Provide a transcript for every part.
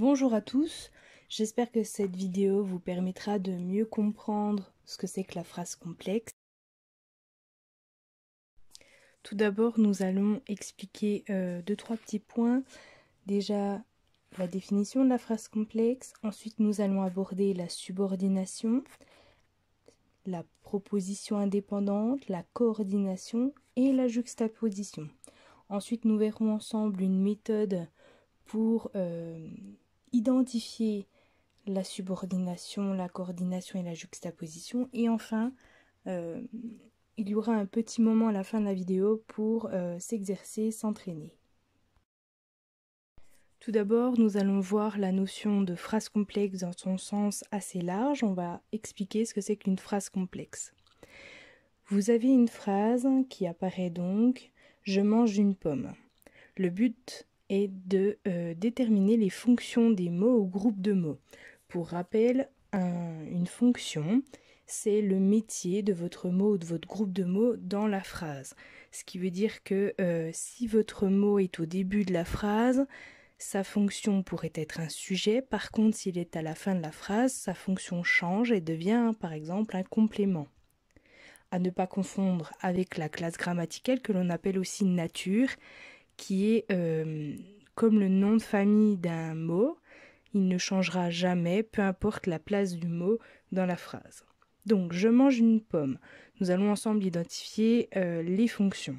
Bonjour à tous, j'espère que cette vidéo vous permettra de mieux comprendre ce que c'est que la phrase complexe. Tout d'abord, nous allons expliquer euh, deux, trois petits points. Déjà, la définition de la phrase complexe. Ensuite, nous allons aborder la subordination, la proposition indépendante, la coordination et la juxtaposition. Ensuite, nous verrons ensemble une méthode pour euh, identifier la subordination, la coordination et la juxtaposition. Et enfin, euh, il y aura un petit moment à la fin de la vidéo pour euh, s'exercer, s'entraîner. Tout d'abord, nous allons voir la notion de phrase complexe dans son sens assez large. On va expliquer ce que c'est qu'une phrase complexe. Vous avez une phrase qui apparaît donc ⁇ Je mange une pomme ⁇ Le but est de euh, déterminer les fonctions des mots ou groupes de mots. Pour rappel, une fonction, c'est le métier de votre mot ou de votre groupe de mots dans la phrase. Ce qui veut dire que euh, si votre mot est au début de la phrase, sa fonction pourrait être un sujet, par contre s'il est à la fin de la phrase, sa fonction change et devient par exemple un complément. À ne pas confondre avec la classe grammaticale que l'on appelle aussi nature, qui est euh, comme le nom de famille d'un mot, il ne changera jamais, peu importe la place du mot dans la phrase. Donc, je mange une pomme. Nous allons ensemble identifier euh, les fonctions.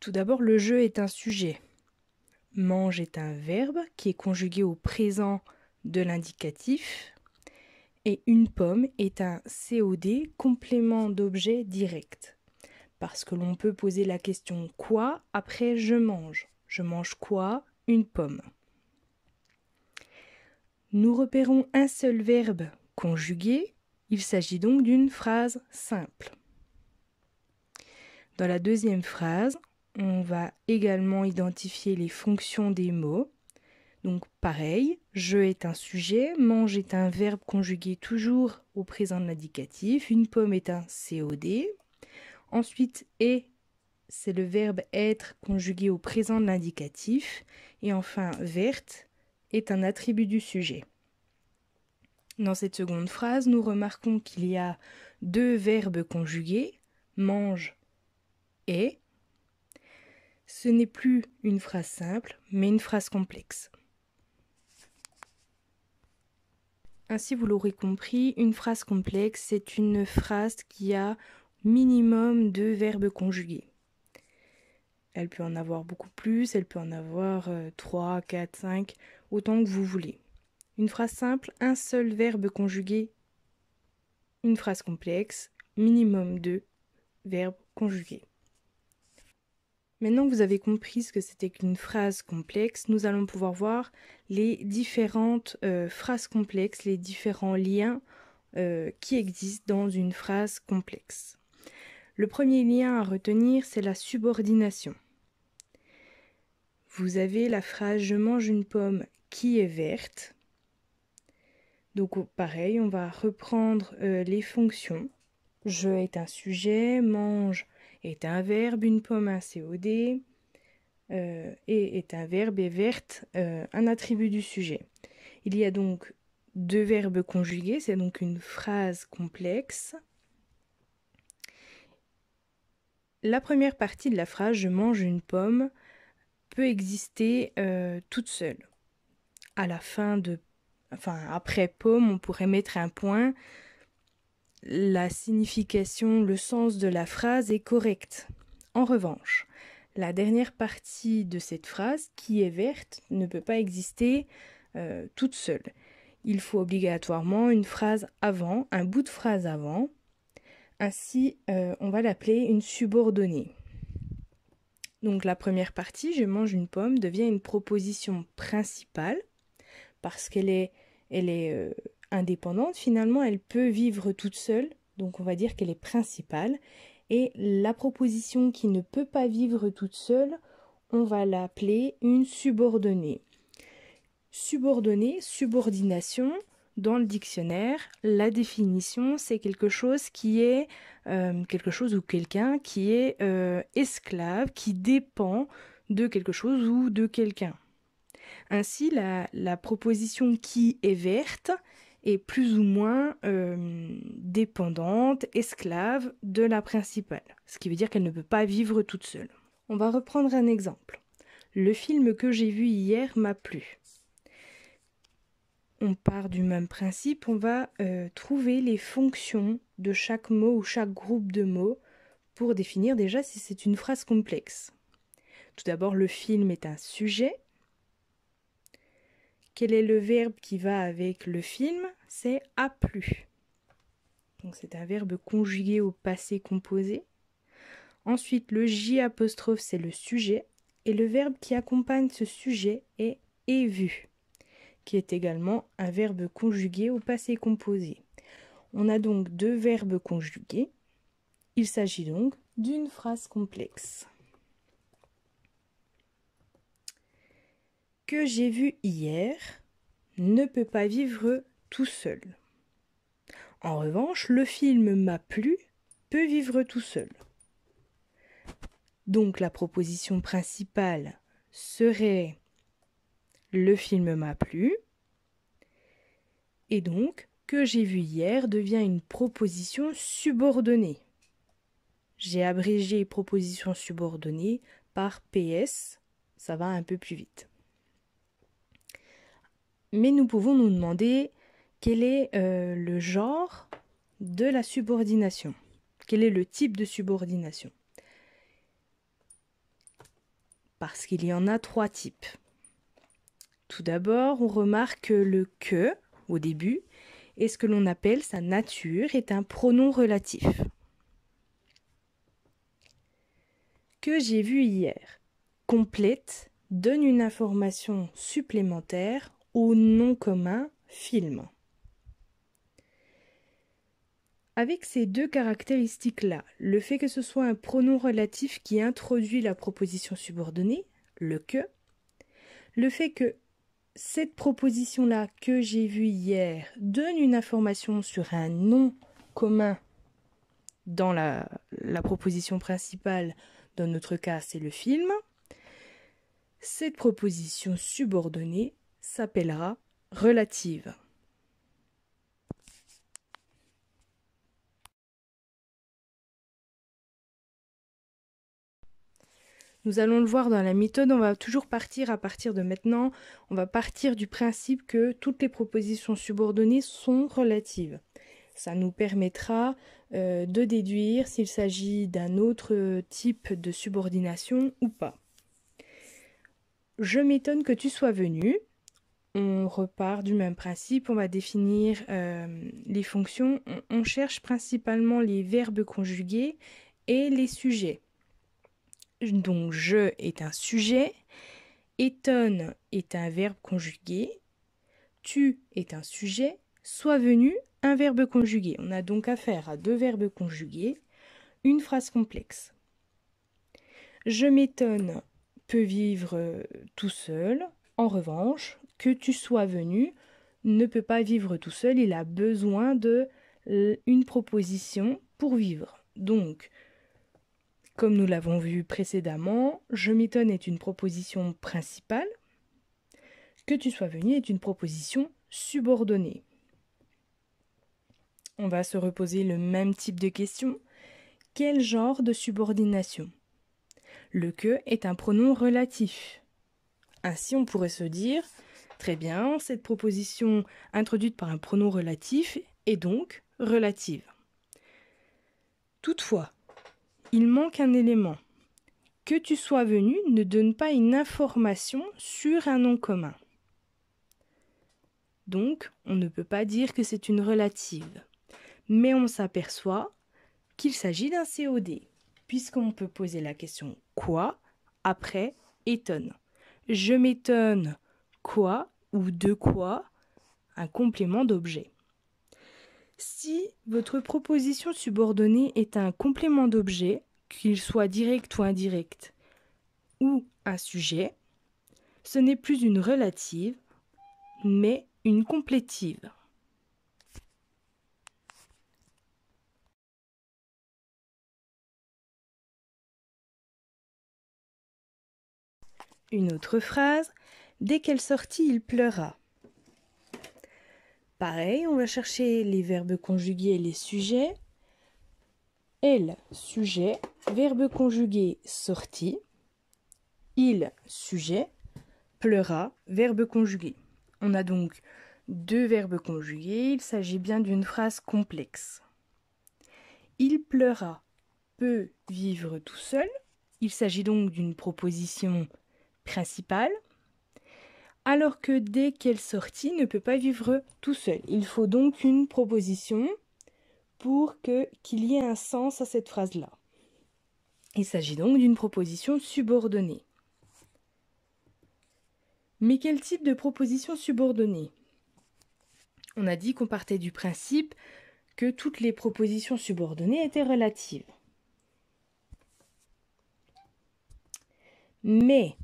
Tout d'abord, le jeu est un sujet. Mange est un verbe qui est conjugué au présent de l'indicatif. Et une pomme est un COD, complément d'objet direct parce que l'on peut poser la question quoi après je mange. Je mange quoi Une pomme. Nous repérons un seul verbe conjugué, il s'agit donc d'une phrase simple. Dans la deuxième phrase, on va également identifier les fonctions des mots. Donc pareil, je est un sujet, mange est un verbe conjugué toujours au présent de l'indicatif, une pomme est un COD. Ensuite, est, c'est le verbe être conjugué au présent de l'indicatif. Et enfin, verte est un attribut du sujet. Dans cette seconde phrase, nous remarquons qu'il y a deux verbes conjugués, mange et. Ce n'est plus une phrase simple, mais une phrase complexe. Ainsi, vous l'aurez compris, une phrase complexe, c'est une phrase qui a minimum deux verbes conjugués. Elle peut en avoir beaucoup plus, elle peut en avoir 3, 4, 5, autant que vous voulez. Une phrase simple, un seul verbe conjugué. Une phrase complexe, minimum deux verbes conjugués. Maintenant que vous avez compris ce que c'était qu'une phrase complexe, nous allons pouvoir voir les différentes euh, phrases complexes, les différents liens euh, qui existent dans une phrase complexe. Le premier lien à retenir, c'est la subordination. Vous avez la phrase Je mange une pomme qui est verte. Donc pareil, on va reprendre euh, les fonctions. Je est un sujet, mange est un verbe, une pomme un COD, euh, et est un verbe est verte euh, un attribut du sujet. Il y a donc deux verbes conjugués, c'est donc une phrase complexe. la première partie de la phrase je mange une pomme peut exister euh, toute seule. À la fin de enfin après pomme, on pourrait mettre un point. La signification, le sens de la phrase est correct. En revanche, la dernière partie de cette phrase qui est verte ne peut pas exister euh, toute seule. Il faut obligatoirement une phrase avant, un bout de phrase avant ainsi, ah, euh, on va l'appeler une subordonnée. Donc la première partie, je mange une pomme, devient une proposition principale parce qu'elle est, elle est euh, indépendante. Finalement, elle peut vivre toute seule, donc on va dire qu'elle est principale. Et la proposition qui ne peut pas vivre toute seule, on va l'appeler une subordonnée. Subordonnée, subordination, dans le dictionnaire, la définition, c'est quelque chose qui est euh, quelque chose ou quelqu'un qui est euh, esclave, qui dépend de quelque chose ou de quelqu'un. Ainsi, la, proposition qui est verte est plus ou moins euh, dépendante, esclave de la principale, ce qui veut dire qu'elle ne peut pas vivre toute seule. On va reprendre un exemple. Le film que j'ai vu hier m'a plu on part du même principe, on va euh, trouver les fonctions de chaque mot ou chaque groupe de mots pour définir déjà si c'est une phrase complexe. Tout d'abord, le film est un sujet. Quel est le verbe qui va avec le film C'est a plu. Donc c'est un verbe conjugué au passé composé. Ensuite, le J c'est le sujet. Et le verbe qui accompagne ce sujet est est vu qui est également un verbe conjugué au passé composé. On a donc deux verbes conjugués. Il s'agit donc d'une phrase complexe. Que j'ai vu hier ne peut pas vivre tout seul. En revanche, le film m'a plu peut vivre tout seul. Donc la proposition principale serait le film m'a plu, et donc que j'ai vu hier devient une proposition subordonnée. J'ai abrégé proposition subordonnée par PS, ça va un peu plus vite. Mais nous pouvons nous demander quel est euh, le genre de la subordination, quel est le type de subordination. Parce qu'il y en a trois types. Tout d'abord, on remarque que le que, au début, est ce que l'on appelle sa nature est un pronom relatif. Que j'ai vu hier complète donne une information supplémentaire au nom commun film. Avec ces deux caractéristiques-là, le fait que ce soit un pronom relatif qui introduit la proposition subordonnée, le que, le fait que cette proposition-là que j'ai vue hier donne une information sur un nom commun dans la, proposition principale, dans notre cas c'est le film, cette proposition subordonnée s'appellera relative. Nous allons le voir dans la méthode, on va toujours partir à partir de maintenant, on va partir du principe que toutes les propositions subordonnées sont relatives. Ça nous permettra euh, de déduire s'il s'agit d'un autre type de subordination ou pas. Je m'étonne que tu sois venu. On repart du même principe, on va définir euh, les fonctions. on cherche principalement les verbes conjugués et les sujets donc je est un sujet, étonne est un verbe conjugué, tu est un sujet, soit venu un verbe conjugué. On a donc affaire à deux verbes conjugués, une phrase complexe. Je m'étonne peut vivre euh, tout seul. En revanche, que tu sois venu ne peut pas vivre tout seul. Il a besoin de une proposition pour vivre. Donc, comme nous l'avons vu précédemment, Je m'étonne est une proposition principale, que tu sois venu est une proposition subordonnée. On va se reposer le même type de question. Quel genre de subordination Le que est un pronom relatif. Ainsi, on pourrait se dire Très bien, cette proposition introduite par un pronom relatif est donc relative. Toutefois, il manque un élément. Que tu sois venu ne donne pas une information sur un nom commun. Donc, on ne peut pas dire que c'est une relative. Mais on s'aperçoit qu'il s'agit d'un COD, puisqu'on peut poser la question quoi après étonne. Je m'étonne quoi ou de quoi un complément d'objet. Si votre proposition subordonnée est un complément d'objet, qu'il soit direct ou indirect, ou un sujet, ce n'est plus une relative, mais une complétive. Une autre phrase, dès qu'elle sortit, il pleura. Pareil, on va chercher les verbes conjugués et les sujets. Elle, sujet, verbe conjugué, sorti. Il, sujet, pleura, verbe conjugué. On a donc deux verbes conjugués, il s'agit bien d'une phrase complexe. Il pleura peut vivre tout seul, il s'agit donc d'une proposition principale alors que dès qu'elle sortit ne peut pas vivre tout seul. Il faut donc une proposition pour qu'il y ait un sens à cette phrase-là. Il s'agit donc d'une proposition subordonnée. Mais quel type de proposition subordonnée On a dit qu'on partait du principe que toutes les propositions subordonnées étaient relatives. Mais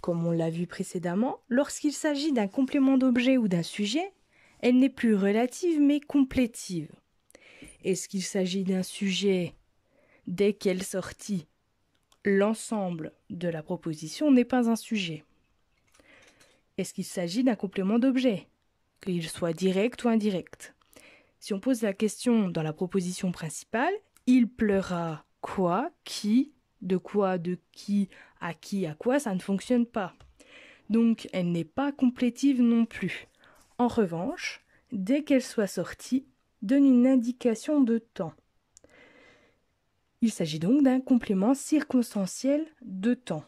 comme on l'a vu précédemment, lorsqu'il s'agit d'un complément d'objet ou d'un sujet, elle n'est plus relative mais complétive. Est-ce qu'il s'agit d'un sujet dès qu'elle sortit L'ensemble de la proposition n'est pas un sujet. Est-ce qu'il s'agit d'un complément d'objet Qu'il soit direct ou indirect. Si on pose la question dans la proposition principale, il pleura quoi, qui, de quoi, de qui, à qui, à quoi ça ne fonctionne pas. Donc elle n'est pas complétive non plus. En revanche, dès qu'elle soit sortie, donne une indication de temps. Il s'agit donc d'un complément circonstanciel de temps.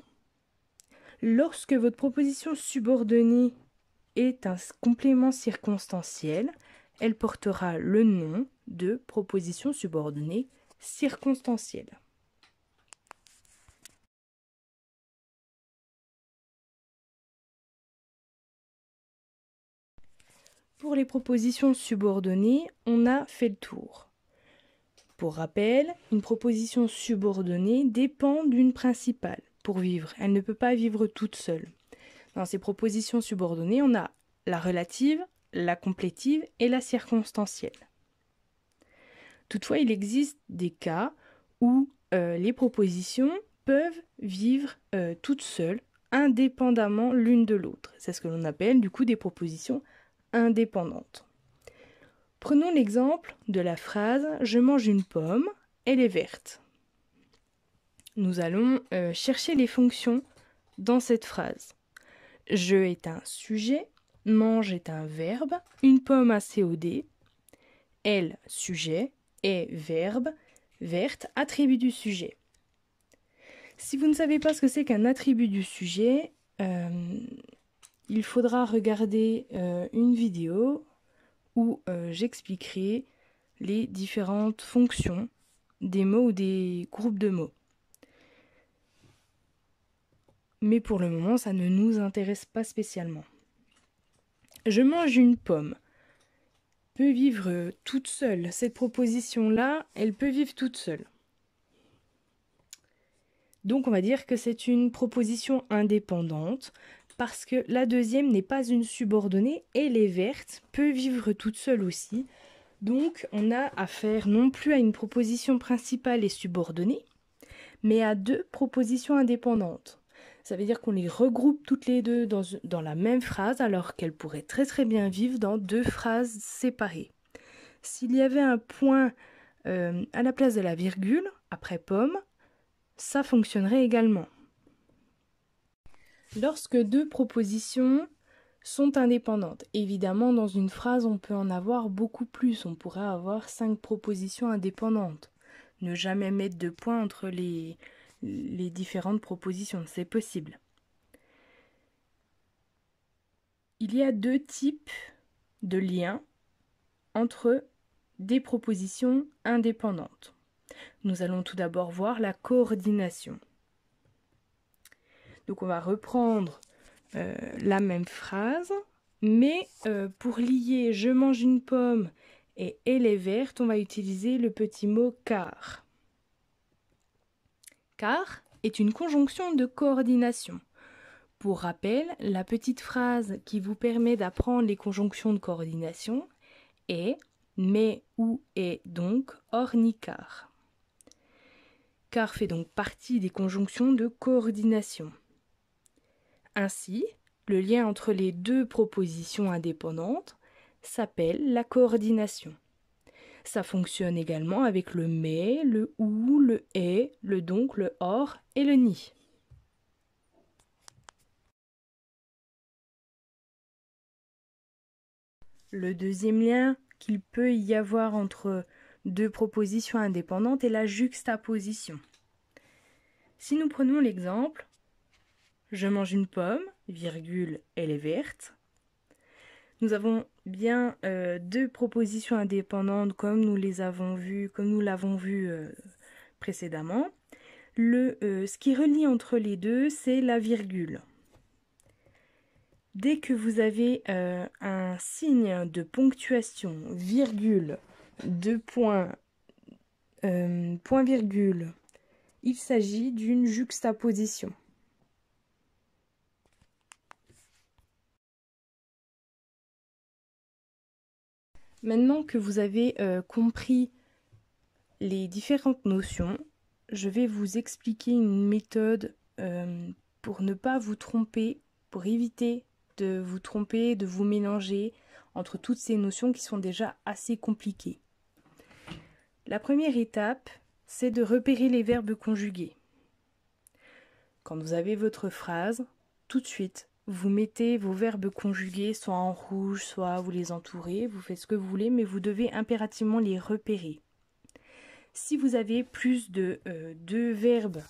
Lorsque votre proposition subordonnée est un complément circonstanciel, elle portera le nom de proposition subordonnée circonstancielle. pour les propositions subordonnées, on a fait le tour. Pour rappel, une proposition subordonnée dépend d'une principale pour vivre. Elle ne peut pas vivre toute seule. Dans ces propositions subordonnées, on a la relative, la complétive et la circonstancielle. Toutefois, il existe des cas où euh, les propositions peuvent vivre euh, toutes seules, indépendamment l'une de l'autre. C'est ce que l'on appelle du coup des propositions indépendante. Prenons l'exemple de la phrase Je mange une pomme, elle est verte. Nous allons euh, chercher les fonctions dans cette phrase. Je est un sujet, mange est un verbe, une pomme un COD, elle sujet, est verbe, verte attribut du sujet. Si vous ne savez pas ce que c'est qu'un attribut du sujet, euh, il faudra regarder euh, une vidéo où euh, j'expliquerai les différentes fonctions des mots ou des groupes de mots. Mais pour le moment, ça ne nous intéresse pas spécialement. Je mange une pomme. Peut vivre toute seule. Cette proposition-là, elle peut vivre toute seule. Donc on va dire que c'est une proposition indépendante parce que la deuxième n'est pas une subordonnée, et les vertes peut vivre toute seule aussi. Donc on a affaire non plus à une proposition principale et subordonnée, mais à deux propositions indépendantes. Ça veut dire qu'on les regroupe toutes les deux dans, la même phrase alors qu'elles pourraient très très bien vivre dans deux phrases séparées. S'il y avait un point euh, à la place de la virgule, après pomme, ça fonctionnerait également. Lorsque deux propositions sont indépendantes, évidemment dans une phrase on peut en avoir beaucoup plus, on pourrait avoir cinq propositions indépendantes. Ne jamais mettre de point entre les, les différentes propositions, c'est possible. Il y a deux types de liens entre des propositions indépendantes. Nous allons tout d'abord voir la coordination. Donc on va reprendre euh, la même phrase, mais euh, pour lier je mange une pomme et elle est verte, on va utiliser le petit mot car. Car est une conjonction de coordination. Pour rappel, la petite phrase qui vous permet d'apprendre les conjonctions de coordination est mais ou est donc Car Car fait donc partie des conjonctions de coordination. Ainsi, le lien entre les deux propositions indépendantes s'appelle la coordination. Ça fonctionne également avec le mais, le ou, le et, le donc, le or et le ni. Le deuxième lien qu'il peut y avoir entre deux propositions indépendantes est la juxtaposition. Si nous prenons l'exemple je mange une pomme, virgule, elle est verte. Nous avons bien euh, deux propositions indépendantes comme nous les avons vues, comme nous l'avons vu euh, précédemment. Le, euh, ce qui relie entre les deux, c'est la virgule. Dès que vous avez un signe de ponctuation, virgule, deux points, point virgule, il s'agit d'une juxtaposition. Maintenant que vous avez euh, compris les différentes notions, je vais vous expliquer une méthode euh, pour ne pas vous tromper, pour éviter de vous tromper, de vous mélanger entre toutes ces notions qui sont déjà assez compliquées. La première étape, c'est de repérer les verbes conjugués. Quand vous avez votre phrase, tout de suite, vous mettez vos verbes conjugués soit en rouge, soit vous les entourez, vous faites ce que vous voulez, mais vous devez impérativement les repérer. Si vous avez plus de euh, deux verbes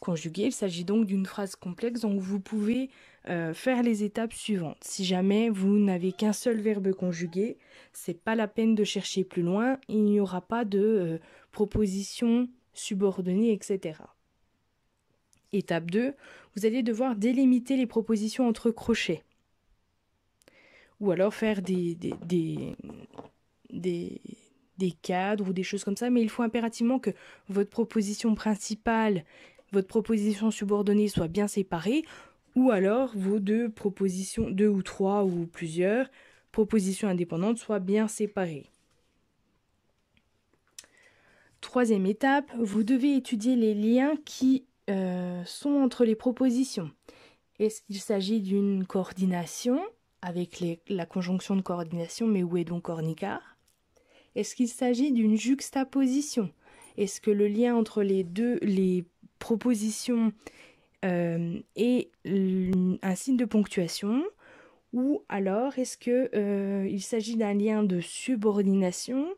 conjugués, il s'agit donc d'une phrase complexe, donc vous pouvez euh, faire les étapes suivantes. Si jamais vous n'avez qu'un seul verbe conjugué, c'est pas la peine de chercher plus loin, il n'y aura pas de propositions euh, proposition subordonnée, etc. Étape 2, vous allez devoir délimiter les propositions entre crochets. Ou alors faire des, des, des, des, des cadres ou des choses comme ça, mais il faut impérativement que votre proposition principale, votre proposition subordonnée soit bien séparée, ou alors vos deux propositions, deux ou trois ou plusieurs propositions indépendantes soient bien séparées. Troisième étape, vous devez étudier les liens qui euh, sont entre les propositions Est-ce qu'il s'agit d'une coordination avec la conjonction de coordination, mais où est donc Ornicar Est-ce qu'il s'agit d'une juxtaposition Est-ce que le lien entre les deux, les propositions euh, est un signe de ponctuation ou alors est-ce qu'il euh, s'agit d'un lien de subordination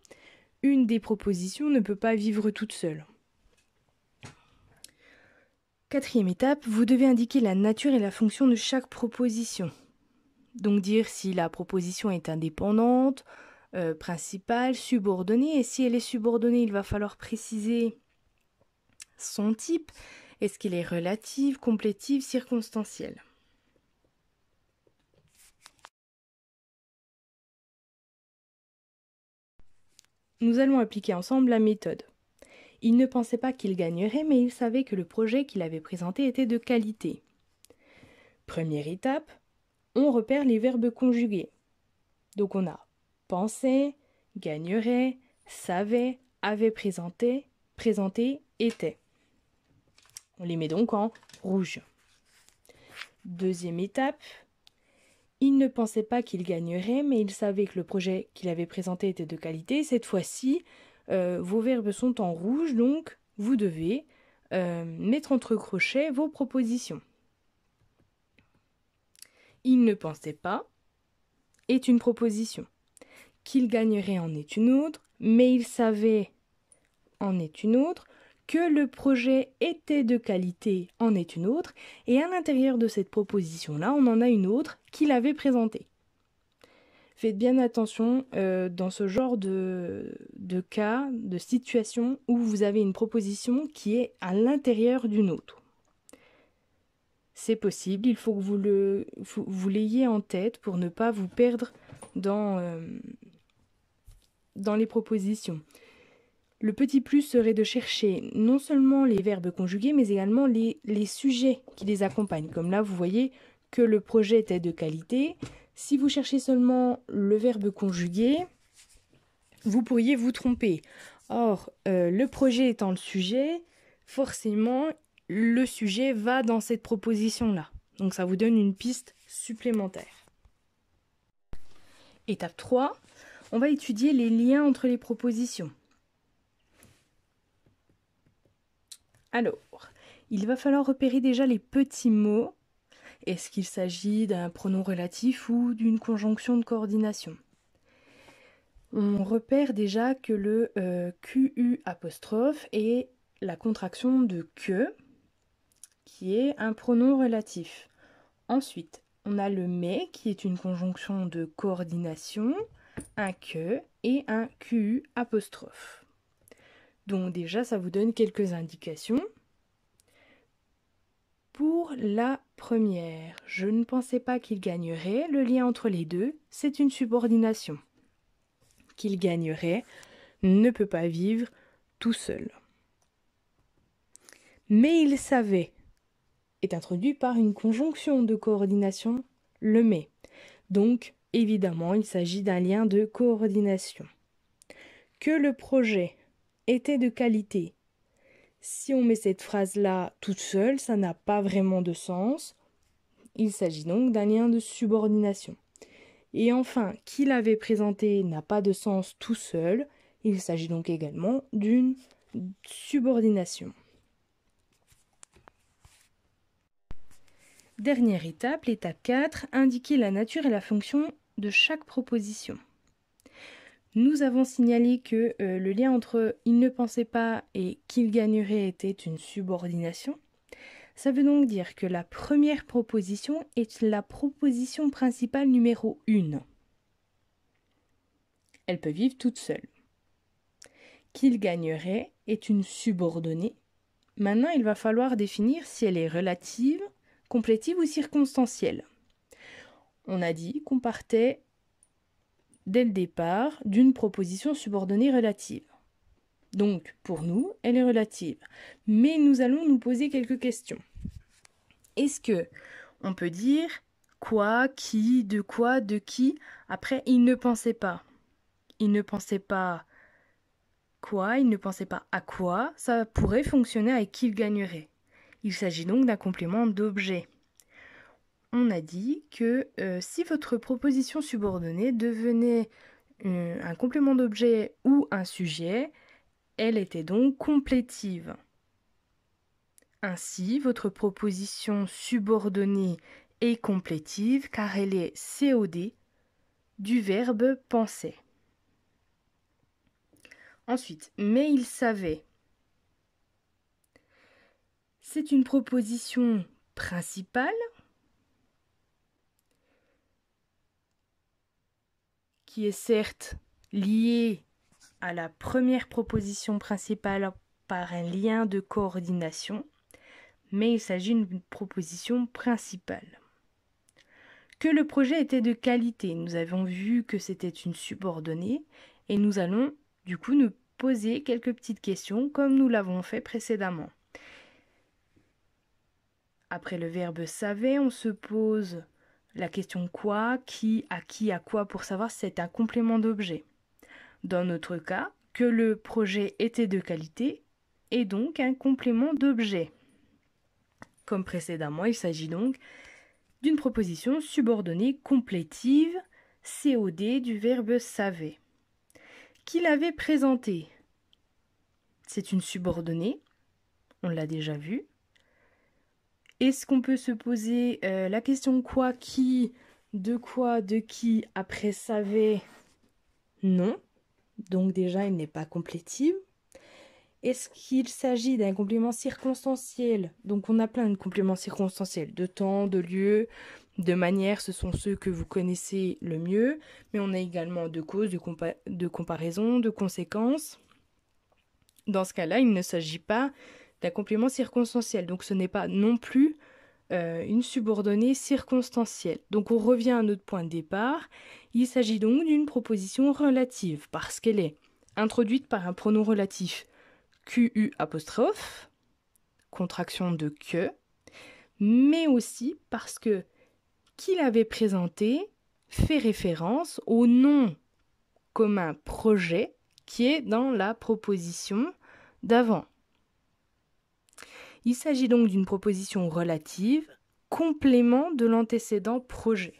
Une des propositions ne peut pas vivre toute seule. Quatrième étape, vous devez indiquer la nature et la fonction de chaque proposition. Donc dire si la proposition est indépendante, euh, principale, subordonnée, et si elle est subordonnée, il va falloir préciser son type. Est-ce qu'elle est relative, complétive, circonstancielle Nous allons appliquer ensemble la méthode. Il ne pensait pas qu'il gagnerait, mais il savait que le projet qu'il avait présenté était de qualité. Première étape, on repère les verbes conjugués. Donc on a pensé, gagnerait, savait, avait présenté, présenté, était. On les met donc en rouge. Deuxième étape, il ne pensait pas qu'il gagnerait, mais il savait que le projet qu'il avait présenté était de qualité. Cette fois-ci, euh, vos verbes sont en rouge, donc vous devez euh, mettre entre crochets vos propositions. Il ne pensait pas est une proposition. Qu'il gagnerait en est une autre, mais il savait en est une autre, que le projet était de qualité en est une autre, et à l'intérieur de cette proposition-là, on en a une autre qu'il avait présentée. Faites bien attention euh, dans ce genre de, cas, de situation où vous avez une proposition qui est à l'intérieur d'une autre. C'est possible, il faut que vous, le, l'ayez en tête pour ne pas vous perdre euh, dans, les propositions. Le petit plus serait de chercher non seulement les verbes conjugués, mais également les sujets qui les accompagnent. Comme là, vous voyez que le projet était de qualité, si vous cherchez seulement le verbe conjugué, vous pourriez vous tromper. Or, euh, le projet étant le sujet, forcément, le sujet va dans cette proposition-là. Donc ça vous donne une piste supplémentaire. Étape 3, on va étudier les liens entre les propositions. Alors, il va falloir repérer déjà les petits mots est-ce qu'il s'agit d'un pronom relatif ou d'une conjonction de coordination On repère déjà que le euh, Q QU est la contraction de que, qui est un pronom relatif. Ensuite, on a le mais, qui est une conjonction de coordination, un que et un QU Donc déjà, ça vous donne quelques indications. Pour la première, je ne pensais pas qu'il gagnerait. Le lien entre les deux, c'est une subordination. Qu'il gagnerait ne peut pas vivre tout seul. Mais il savait est introduit par une conjonction de coordination, le mais. Donc, évidemment, il s'agit d'un lien de coordination. Que le projet était de qualité si on met cette phrase-là toute seule, ça n'a pas vraiment de sens. Il s'agit donc d'un lien de subordination. Et enfin, qui l'avait présenté n'a pas de sens tout seul. Il s'agit donc également d'une subordination. Dernière étape, l'étape 4, indiquer la nature et la fonction de chaque proposition. Nous avons signalé que euh, le lien entre il ne pensait pas et qu'il gagnerait était une subordination. Ça veut donc dire que la première proposition est la proposition principale numéro 1. Elle peut vivre toute seule. Qu'il gagnerait est une subordonnée. Maintenant, il va falloir définir si elle est relative, complétive ou circonstancielle. On a dit qu'on partait dès le départ d'une proposition subordonnée relative. Donc, pour nous, elle est relative. Mais nous allons nous poser quelques questions. Est-ce que on peut dire quoi, qui, de quoi, de qui Après, il ne pensait pas. Il ne pensait pas quoi, il ne pensait pas à quoi. Ça pourrait fonctionner avec qui il gagnerait. Il s'agit donc d'un complément d'objet on a dit que euh, si votre proposition subordonnée devenait euh, un complément d'objet ou un sujet, elle était donc complétive. Ainsi, votre proposition subordonnée est complétive car elle est COD du verbe penser. Ensuite, mais il savait. C'est une proposition principale qui est certes liée à la première proposition principale par un lien de coordination, mais il s'agit d'une proposition principale. Que le projet était de qualité, nous avons vu que c'était une subordonnée, et nous allons du coup nous poser quelques petites questions comme nous l'avons fait précédemment. Après le verbe savait, on se pose la question quoi, qui, à qui, à quoi pour savoir si c'est un complément d'objet. Dans notre cas, que le projet était de qualité est donc un complément d'objet. Comme précédemment, il s'agit donc d'une proposition subordonnée complétive COD du verbe savait. Qu'il avait présenté. C'est une subordonnée, on l'a déjà vu. Est-ce qu'on peut se poser euh, la question quoi, qui, de quoi, de qui, après savait Non. Donc déjà, il n'est pas complétible. Est-ce qu'il s'agit d'un complément circonstanciel Donc on a plein de compléments circonstanciels, de temps, de lieu, de manière, ce sont ceux que vous connaissez le mieux, mais on a également de cause, de, de comparaison, de conséquences. Dans ce cas-là, il ne s'agit pas complément circonstanciel. Donc ce n'est pas non plus euh, une subordonnée circonstancielle. Donc on revient à notre point de départ. Il s'agit donc d'une proposition relative parce qu'elle est introduite par un pronom relatif QU apostrophe, contraction de que, mais aussi parce que qu'il avait présenté fait référence au nom commun projet qui est dans la proposition d'avant. Il s'agit donc d'une proposition relative, complément de l'antécédent projet.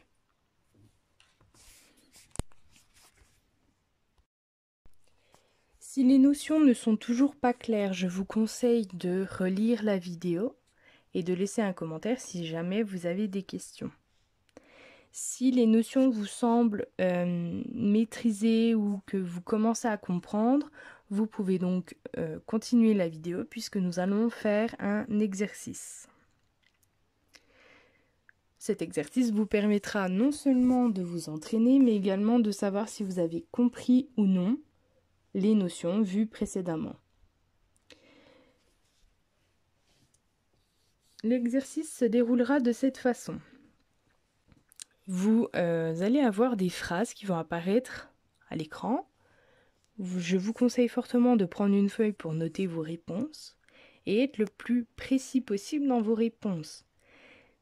Si les notions ne sont toujours pas claires, je vous conseille de relire la vidéo et de laisser un commentaire si jamais vous avez des questions. Si les notions vous semblent euh, maîtrisées ou que vous commencez à comprendre, vous pouvez donc euh, continuer la vidéo puisque nous allons faire un exercice. Cet exercice vous permettra non seulement de vous entraîner, mais également de savoir si vous avez compris ou non les notions vues précédemment. L'exercice se déroulera de cette façon. Vous euh, allez avoir des phrases qui vont apparaître à l'écran je vous conseille fortement de prendre une feuille pour noter vos réponses et être le plus précis possible dans vos réponses.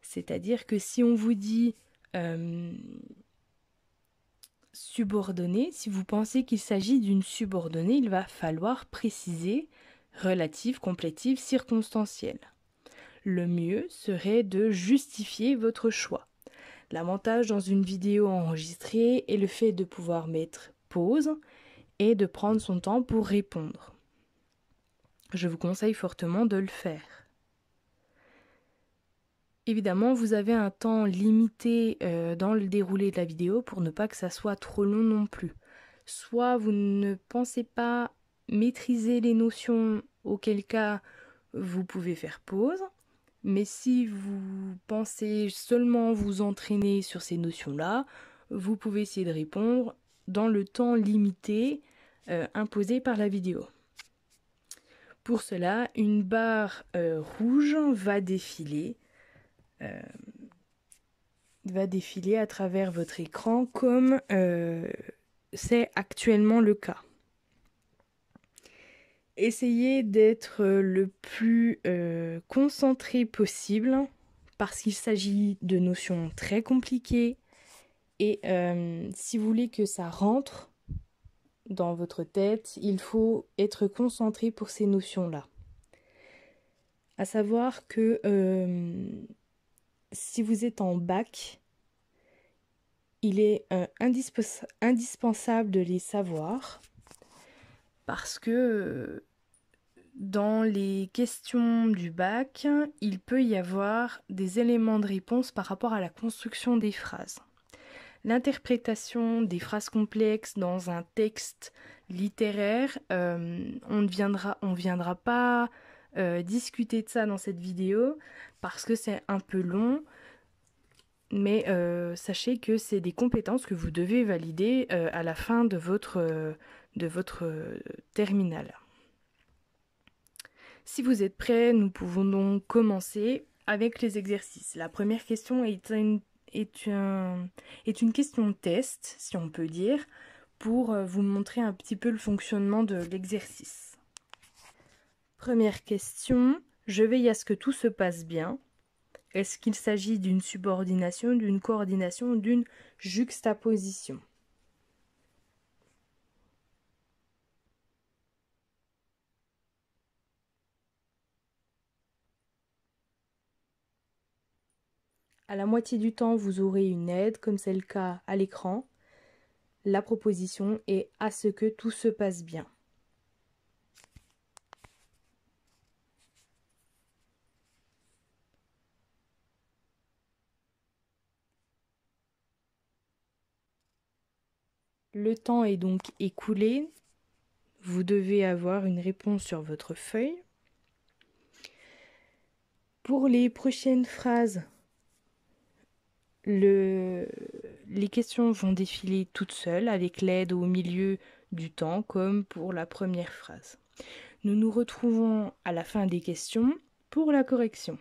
C'est-à-dire que si on vous dit euh, subordonnée, si vous pensez qu'il s'agit d'une subordonnée, il va falloir préciser relative, complétive, circonstancielle. Le mieux serait de justifier votre choix. L'avantage dans une vidéo enregistrée est le fait de pouvoir mettre pause et de prendre son temps pour répondre. Je vous conseille fortement de le faire. Évidemment, vous avez un temps limité euh, dans le déroulé de la vidéo pour ne pas que ça soit trop long non plus. Soit vous ne pensez pas maîtriser les notions, auquel cas vous pouvez faire pause. Mais si vous pensez seulement vous entraîner sur ces notions-là, vous pouvez essayer de répondre dans le temps limité euh, imposée par la vidéo. Pour cela, une barre euh, rouge va défiler, euh, va défiler à travers votre écran comme c'est actuellement le cas. Essayez d'être le plus concentré possible parce qu'il s'agit de notions très compliquées et si vous voulez que ça rentre, dans votre tête, il faut être concentré pour ces notions-là. À savoir que euh, si vous êtes en bac, il est euh, indispensable de les savoir parce que euh, dans les questions du bac, il peut y avoir des éléments de réponse par rapport à la construction des phrases l'interprétation des phrases complexes dans un texte littéraire. Euh, on ne viendra, on viendra pas euh, discuter de ça dans cette vidéo parce que c'est un peu long. Mais euh, sachez que c'est des compétences que vous devez valider à la fin de votre, de votre terminal. Si vous êtes prêts, nous pouvons donc commencer avec les exercices. La première question est une est est une question de test, si on peut dire, pour euh, vous montrer un petit peu le fonctionnement de l'exercice. Première question, je veille à ce que tout se passe bien. Est-ce qu'il s'agit d'une subordination, d'une coordination, d'une juxtaposition À la moitié du temps, vous aurez une aide, comme c'est le cas à l'écran. La proposition est à ce que tout se passe bien. Le temps est donc écoulé. Vous devez avoir une réponse sur votre feuille. Pour les prochaines phrases, les questions vont défiler toutes seules avec l'aide au milieu du temps comme pour la première phrase. Nous nous retrouvons à la fin des questions pour la correction.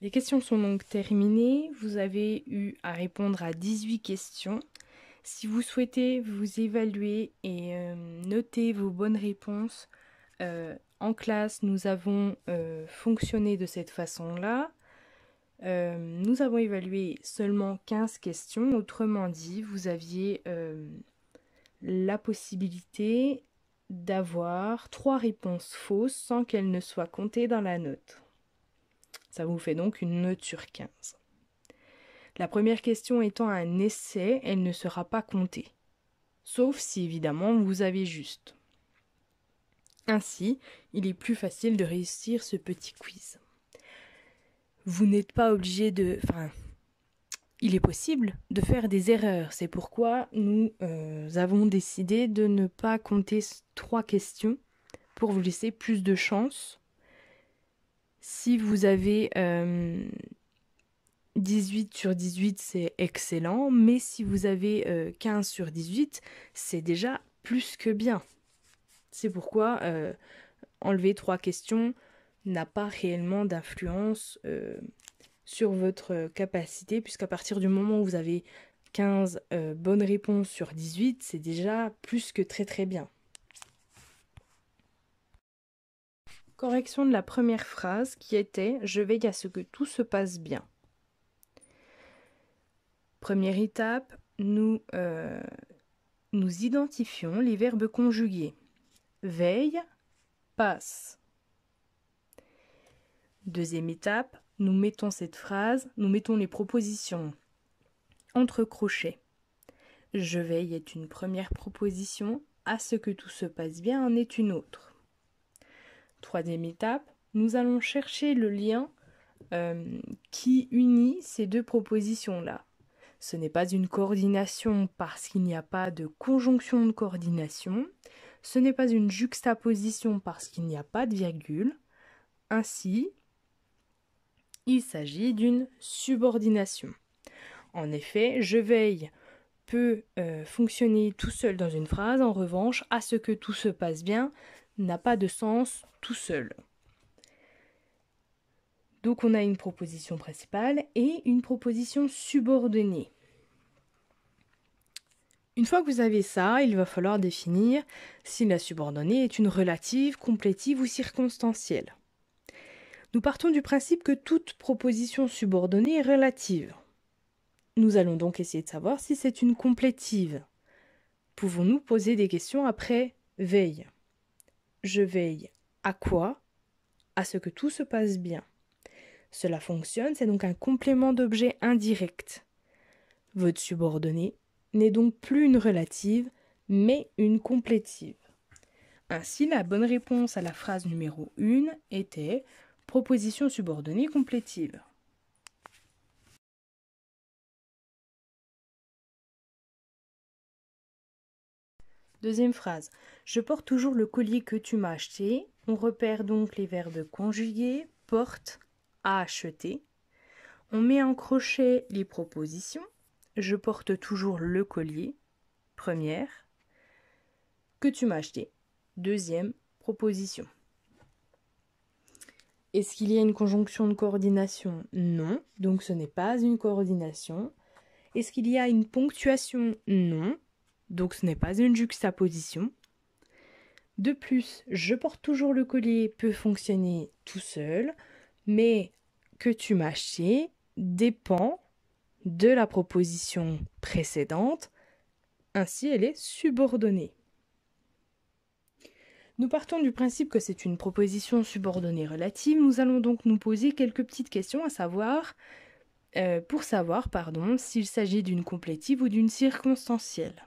Les questions sont donc terminées. Vous avez eu à répondre à 18 questions. Si vous souhaitez vous évaluer et euh, noter vos bonnes réponses, euh, en classe, nous avons euh, fonctionné de cette façon-là. nous avons évalué seulement 15 questions. Autrement dit, vous aviez la possibilité d'avoir trois réponses fausses sans qu'elles ne soient comptées dans la note. Ça vous fait donc une note sur 15. La première question étant un essai, elle ne sera pas comptée. Sauf si évidemment vous avez juste. Ainsi, il est plus facile de réussir ce petit quiz. Vous n'êtes pas obligé de... Enfin, il est possible de faire des erreurs. C'est pourquoi nous euh, avons décidé de ne pas compter trois questions pour vous laisser plus de chances si vous avez 18 euh, sur 18, c'est excellent, mais si vous avez 15 euh, sur 18, c'est déjà plus que bien. C'est pourquoi euh, enlever trois questions n'a pas réellement d'influence sur votre capacité, puisqu'à partir du moment où vous avez 15 bonnes réponses sur 18, c'est déjà plus que très très bien. Correction de la première phrase qui était Je veille à ce que tout se passe bien. Première étape, nous, euh, nous identifions les verbes conjugués. Veille, passe. Deuxième étape, nous mettons cette phrase, nous mettons les propositions entre crochets. Je veille est une première proposition, à ce que tout se passe bien en est une autre. Troisième étape, nous allons chercher le lien euh, qui unit ces deux propositions-là. Ce n'est pas une coordination parce qu'il n'y a pas de conjonction de coordination, ce n'est pas une juxtaposition parce qu'il n'y a pas de virgule. Ainsi, il s'agit d'une subordination. En effet, je veille peut euh, fonctionner tout seul dans une phrase, en revanche, à ce que tout se passe bien n'a pas de sens tout seul. Donc on a une proposition principale et une proposition subordonnée. Une fois que vous avez ça, il va falloir définir si la subordonnée est une relative, complétive ou circonstancielle. Nous partons du principe que toute proposition subordonnée est relative. Nous allons donc essayer de savoir si c'est une complétive. Pouvons-nous poser des questions après veille je veille à quoi À ce que tout se passe bien. Cela fonctionne, c'est donc un complément d'objet indirect. Votre subordonnée n'est donc plus une relative, mais une complétive. Ainsi, la bonne réponse à la phrase numéro 1 était proposition subordonnée complétive. Deuxième phrase. Je porte toujours le collier que tu m'as acheté. On repère donc les verbes conjugués, porte, a acheter. On met en crochet les propositions. Je porte toujours le collier. Première. Que tu m'as acheté. Deuxième proposition. Est-ce qu'il y a une conjonction de coordination Non, donc ce n'est pas une coordination. Est-ce qu'il y a une ponctuation Non, donc ce n'est pas une juxtaposition. De plus, je porte toujours le collier peut fonctionner tout seul, mais que tu m'achètes » dépend de la proposition précédente, ainsi elle est subordonnée. Nous partons du principe que c'est une proposition subordonnée relative, nous allons donc nous poser quelques petites questions à savoir euh, pour savoir pardon s'il s'agit d'une complétive ou d'une circonstancielle.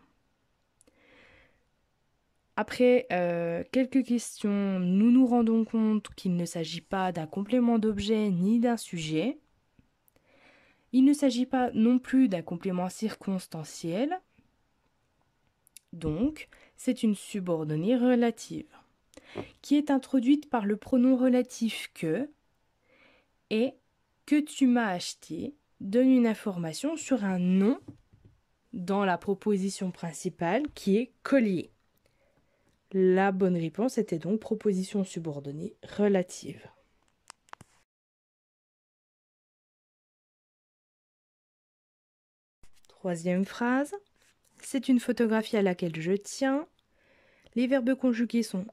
Après euh, quelques questions, nous nous rendons compte qu'il ne s'agit pas d'un complément d'objet ni d'un sujet. Il ne s'agit pas non plus d'un complément circonstanciel. Donc, c'est une subordonnée relative qui est introduite par le pronom relatif que et que tu m'as acheté donne une information sur un nom dans la proposition principale qui est collier. La bonne réponse était donc proposition subordonnée relative. Troisième phrase. C'est une photographie à laquelle je tiens. Les verbes conjugués sont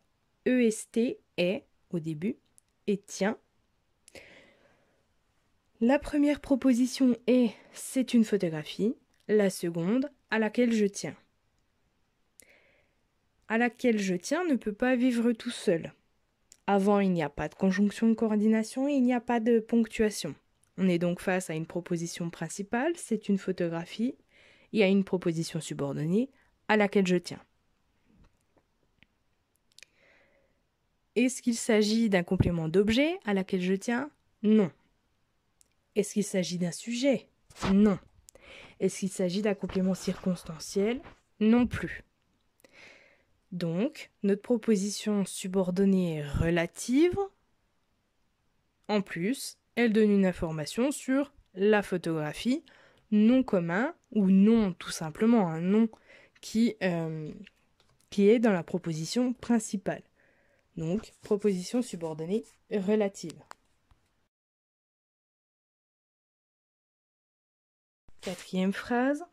EST, est au début, et tiens. La première proposition est c'est une photographie. La seconde à laquelle je tiens à laquelle je tiens ne peut pas vivre tout seul. Avant, il n'y a pas de conjonction de coordination, il n'y a pas de ponctuation. On est donc face à une proposition principale, c'est une photographie, et à une proposition subordonnée, à laquelle je tiens. Est-ce qu'il s'agit d'un complément d'objet à laquelle je tiens Non. Est-ce qu'il s'agit d'un sujet Non. Est-ce qu'il s'agit d'un complément circonstanciel Non plus. Donc, notre proposition subordonnée relative. En plus, elle donne une information sur la photographie, nom commun ou nom tout simplement, un nom qui, euh, qui est dans la proposition principale. Donc, proposition subordonnée relative. Quatrième phrase.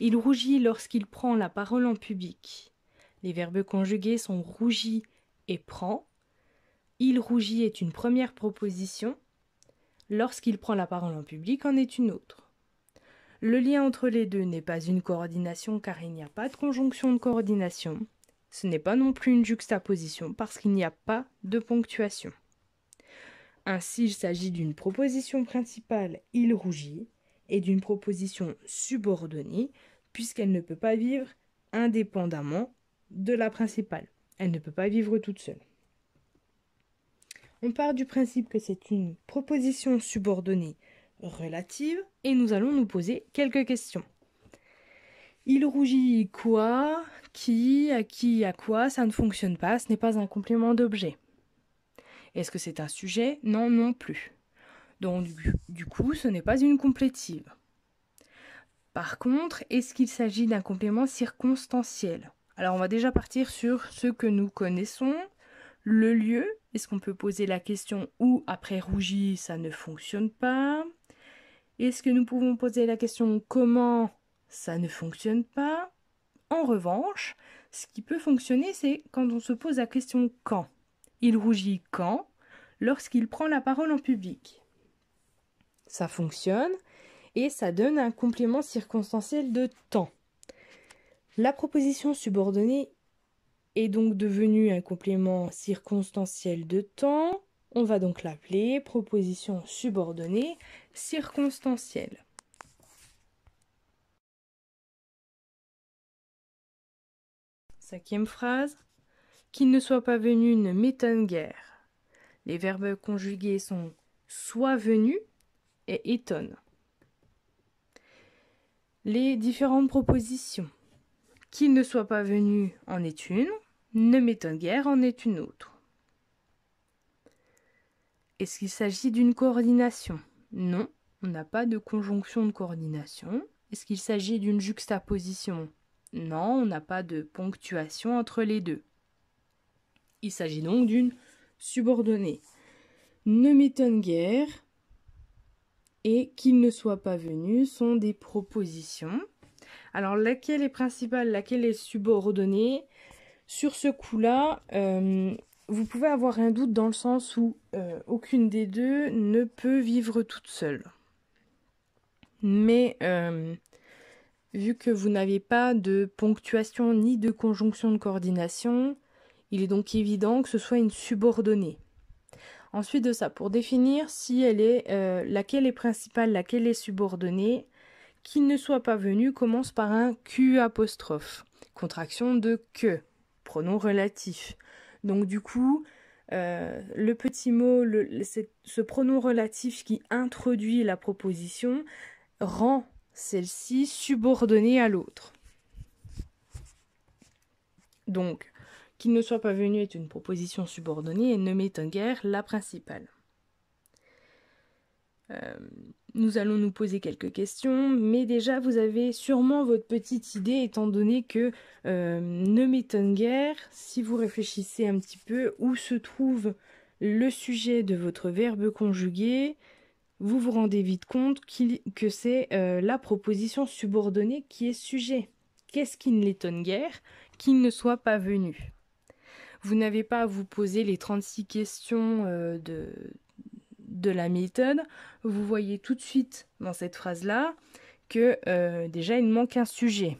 Il rougit lorsqu'il prend la parole en public. Les verbes conjugués sont rougit et prend. Il rougit est une première proposition. Lorsqu'il prend la parole en public en est une autre. Le lien entre les deux n'est pas une coordination car il n'y a pas de conjonction de coordination. Ce n'est pas non plus une juxtaposition parce qu'il n'y a pas de ponctuation. Ainsi, il s'agit d'une proposition principale il rougit et d'une proposition subordonnée puisqu'elle ne peut pas vivre indépendamment de la principale. Elle ne peut pas vivre toute seule. On part du principe que c'est une proposition subordonnée relative et nous allons nous poser quelques questions. Il rougit quoi Qui À qui À quoi Ça ne fonctionne pas, ce n'est pas un complément d'objet. Est-ce que c'est un sujet Non, non plus. Donc du coup, ce n'est pas une complétive. Par contre, est-ce qu'il s'agit d'un complément circonstanciel alors on va déjà partir sur ce que nous connaissons, le lieu, est-ce qu'on peut poser la question où après rougi ça ne fonctionne pas Est-ce que nous pouvons poser la question comment ça ne fonctionne pas En revanche, ce qui peut fonctionner c'est quand on se pose la question quand. Il rougit quand Lorsqu'il prend la parole en public. Ça fonctionne et ça donne un complément circonstanciel de temps. La proposition subordonnée est donc devenue un complément circonstanciel de temps. On va donc l'appeler proposition subordonnée circonstancielle. Cinquième phrase. Qu'il ne soit pas venu ne m'étonne guère. Les verbes conjugués sont soit venu et étonne. Les différentes propositions. Qu'il ne soit pas venu en est une, ne m'étonne guère en est une autre. Est-ce qu'il s'agit d'une coordination Non, on n'a pas de conjonction de coordination. Est-ce qu'il s'agit d'une juxtaposition Non, on n'a pas de ponctuation entre les deux. Il s'agit donc d'une subordonnée. Ne m'étonne guère et qu'il ne soit pas venu sont des propositions alors laquelle est principale, laquelle est subordonnée Sur ce coup-là, euh, vous pouvez avoir un doute dans le sens où euh, aucune des deux ne peut vivre toute seule. Mais euh, vu que vous n'avez pas de ponctuation ni de conjonction de coordination, il est donc évident que ce soit une subordonnée. Ensuite de ça, pour définir si elle est, laquelle est principale, laquelle est subordonnée, qu'il ne soit pas venu commence par un Q apostrophe, contraction de que, pronom relatif. Donc du coup, euh, le petit mot, ce pronom relatif qui introduit la proposition rend celle-ci subordonnée à l'autre. Donc, qu'il ne soit pas venu est une proposition subordonnée et ne m'étonne guère la principale. Euh, nous allons nous poser quelques questions, mais déjà vous avez sûrement votre petite idée étant donné que euh, ne m'étonne guère, si vous réfléchissez un petit peu où se trouve le sujet de votre verbe conjugué, vous vous rendez vite compte que c'est euh, la proposition subordonnée qui est sujet. Qu'est-ce qui ne l'étonne guère qu'il ne soit pas venu Vous n'avez pas à vous poser les 36 questions de, de la méthode, vous voyez tout de suite dans cette phrase-là que euh, déjà il manque un sujet.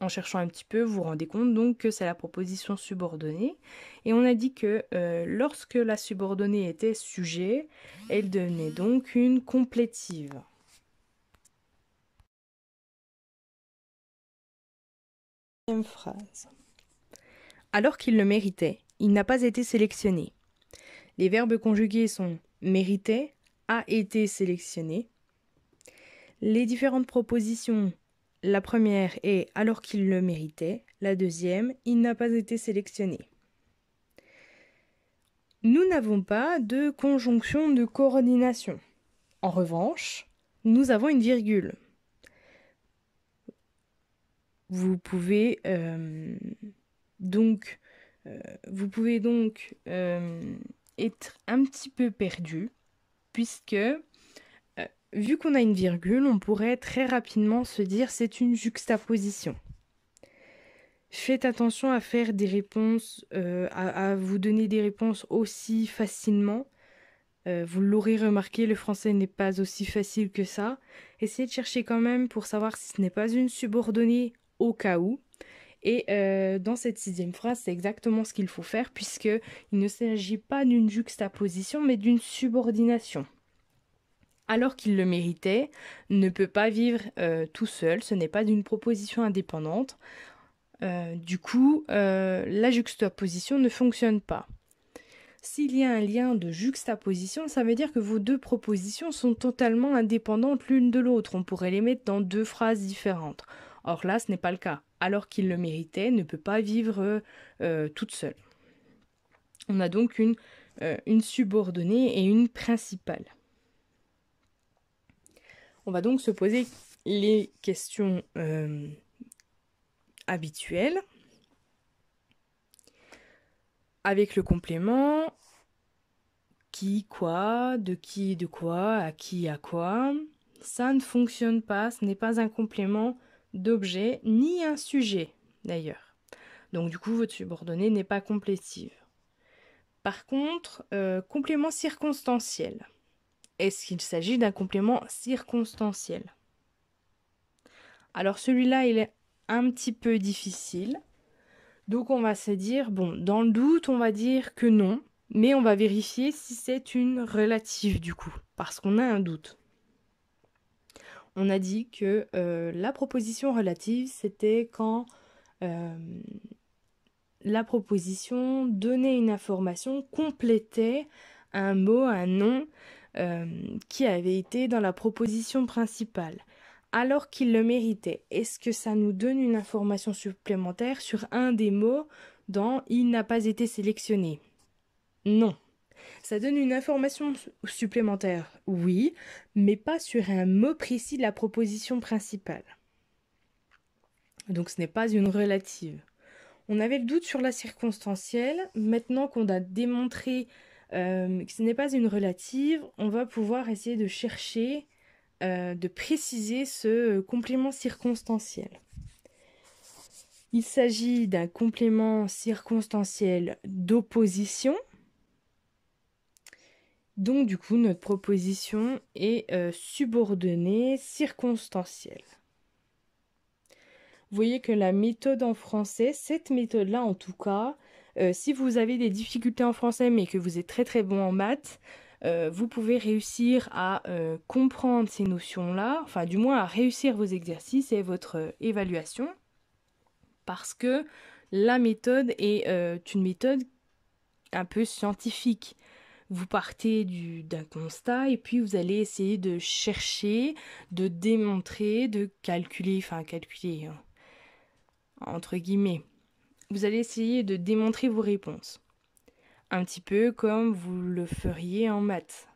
En cherchant un petit peu, vous vous rendez compte donc que c'est la proposition subordonnée. Et on a dit que euh, lorsque la subordonnée était sujet, elle devenait donc une complétive. Phrase. Alors qu'il le méritait, il n'a pas été sélectionné. Les verbes conjugués sont méritait »,« a été sélectionné. Les différentes propositions, la première est alors qu'il le méritait, la deuxième, il n'a pas été sélectionné. Nous n'avons pas de conjonction de coordination. En revanche, nous avons une virgule. Vous pouvez euh, donc, euh, vous pouvez donc euh, être un petit peu perdu, puisque euh, vu qu'on a une virgule, on pourrait très rapidement se dire c'est une juxtaposition. Faites attention à faire des réponses, euh, à, vous donner des réponses aussi facilement. Euh, vous l'aurez remarqué, le français n'est pas aussi facile que ça. Essayez de chercher quand même pour savoir si ce n'est pas une subordonnée au cas où. Et euh, dans cette sixième phrase, c'est exactement ce qu'il faut faire puisque il ne s'agit pas d'une juxtaposition mais d'une subordination. Alors qu'il le méritait, ne peut pas vivre euh, tout seul, ce n'est pas d'une proposition indépendante. Euh, du coup, la juxtaposition ne fonctionne pas. S'il y a un lien de juxtaposition, ça veut dire que vos deux propositions sont totalement indépendantes l'une de l'autre. On pourrait les mettre dans deux phrases différentes. Or là, ce n'est pas le cas alors qu'il le méritait, ne peut pas vivre euh, toute seule. On a donc euh, une, subordonnée et une principale. On va donc se poser les questions euh, habituelles avec le complément qui, quoi, de qui, de quoi, à qui, à quoi. Ça ne fonctionne pas, ce n'est pas un complément d'objet ni un sujet d'ailleurs. Donc du coup, votre subordonnée n'est pas complétive. Par contre, euh, complément circonstanciel. Est-ce qu'il s'agit d'un complément circonstanciel Alors celui-là, il est un petit peu difficile. Donc on va se dire, bon, dans le doute, on va dire que non, mais on va vérifier si c'est une relative du coup, parce qu'on a un doute on a dit que euh, la proposition relative, c'était quand euh, la proposition donnait une information, complétait un mot, un nom euh, qui avait été dans la proposition principale, alors qu'il le méritait. Est-ce que ça nous donne une information supplémentaire sur un des mots dont il n'a pas été sélectionné Non. Ça donne une information supplémentaire, oui, mais pas sur un mot précis de la proposition principale. Donc ce n'est pas une relative. On avait le doute sur la circonstancielle. Maintenant qu'on a démontré euh, que ce n'est pas une relative, on va pouvoir essayer de chercher, euh, de préciser ce complément circonstanciel. Il s'agit d'un complément circonstanciel d'opposition donc du coup, notre proposition est euh, subordonnée, circonstancielle. Vous voyez que la méthode en français, cette méthode-là en tout cas, euh, si vous avez des difficultés en français mais que vous êtes très très bon en maths, euh, vous pouvez réussir à comprendre ces notions-là, enfin du moins à réussir vos exercices et votre évaluation, parce que la méthode est une méthode un peu scientifique vous partez d'un constat et puis vous allez essayer de chercher, de démontrer, de calculer, enfin calculer hein, entre guillemets. Vous allez essayer de démontrer vos réponses. Un petit peu comme vous le feriez en maths.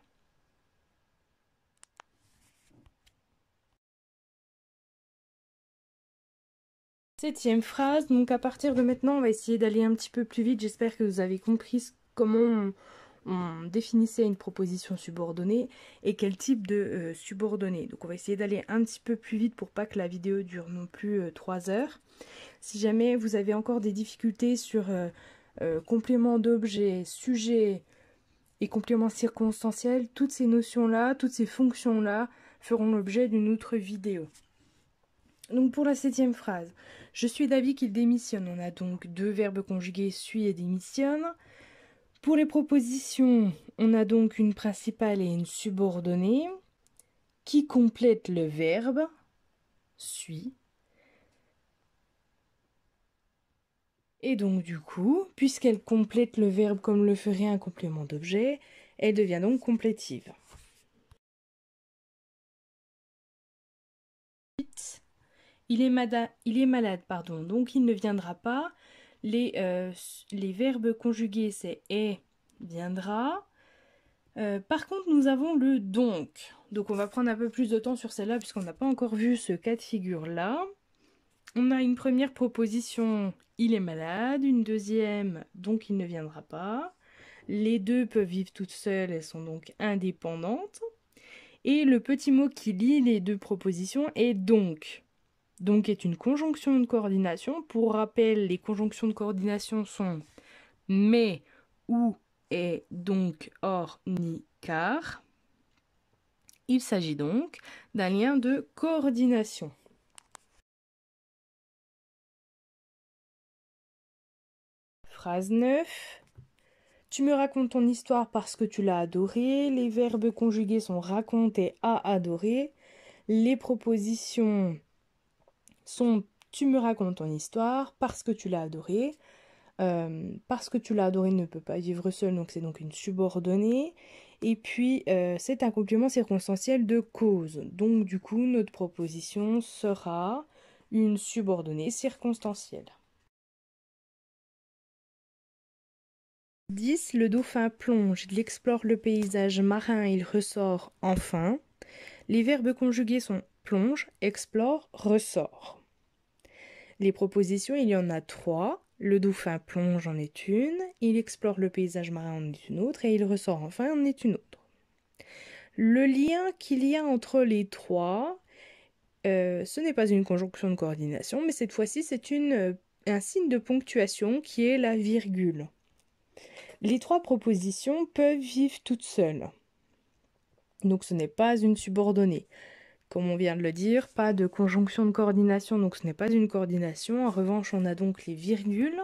Septième phrase, donc à partir de maintenant, on va essayer d'aller un petit peu plus vite. J'espère que vous avez compris comment on définissait une proposition subordonnée et quel type de euh, subordonnée. Donc on va essayer d'aller un petit peu plus vite pour pas que la vidéo dure non plus euh, trois heures. Si jamais vous avez encore des difficultés sur euh, complément d'objet, sujet et complément circonstanciel, toutes ces notions-là, toutes ces fonctions-là feront l'objet d'une autre vidéo. Donc pour la septième phrase, je suis d'avis qu'il démissionne. On a donc deux verbes conjugués, suis et démissionne. Pour les propositions, on a donc une principale et une subordonnée qui complètent le verbe Suit. Et donc du coup, puisqu'elle complète le verbe comme le ferait un complément d'objet, elle devient donc complétive. Il est, malade, il est malade pardon, donc il ne viendra pas, euh, les, verbes conjugués, c'est est, viendra. Euh, par contre, nous avons le donc. Donc, on va prendre un peu plus de temps sur celle-là, puisqu'on n'a pas encore vu ce cas de figure-là. On a une première proposition, il est malade. Une deuxième, donc il ne viendra pas. Les deux peuvent vivre toutes seules, elles sont donc indépendantes. Et le petit mot qui lie les deux propositions est donc donc est une conjonction de coordination. Pour rappel, les conjonctions de coordination sont mais, ou, et, donc, or, ni, car. Il s'agit donc d'un lien de coordination. Phrase 9. Tu me racontes ton histoire parce que tu l'as adorée. Les verbes conjugués sont racontés, à adorer. Les propositions son, tu me racontes ton histoire parce que tu l'as adoré. Euh, parce que tu l'as adoré ne peut pas vivre seul, donc c'est donc une subordonnée. Et puis euh, c'est un complément circonstanciel de cause. Donc du coup, notre proposition sera une subordonnée circonstancielle. 10. Le dauphin plonge, il explore le paysage marin, il ressort enfin. Les verbes conjugués sont plonge, explore, ressort. Les propositions, il y en a trois. Le dauphin plonge en est une, il explore le paysage marin en est une autre, et il ressort enfin en est une autre. Le lien qu'il y a entre les trois, euh, ce n'est pas une conjonction de coordination, mais cette fois-ci c'est euh, un signe de ponctuation qui est la virgule. Les trois propositions peuvent vivre toutes seules. Donc ce n'est pas une subordonnée comme on vient de le dire, pas de conjonction de coordination, donc ce n'est pas une coordination. En revanche, on a donc les virgules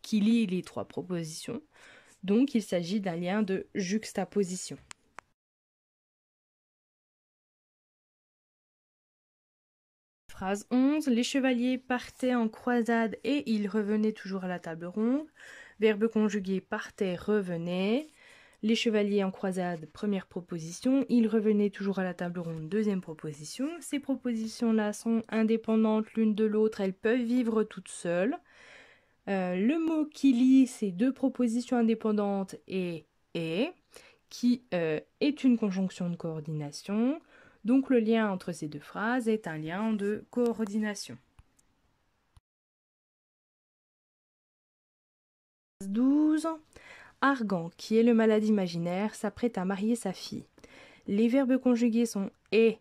qui lient les trois propositions, donc il s'agit d'un lien de juxtaposition. Phrase 11. Les chevaliers partaient en croisade et ils revenaient toujours à la table ronde. Verbe conjugué partaient, revenaient ». Les chevaliers en croisade, première proposition. Ils revenaient toujours à la table ronde, deuxième proposition. Ces propositions-là sont indépendantes l'une de l'autre, elles peuvent vivre toutes seules. Euh, le mot qui lie ces deux propositions indépendantes est et, qui euh, est une conjonction de coordination. Donc le lien entre ces deux phrases est un lien de coordination. 12. Argan, qui est le malade imaginaire, s'apprête à marier sa fille. Les verbes conjugués sont et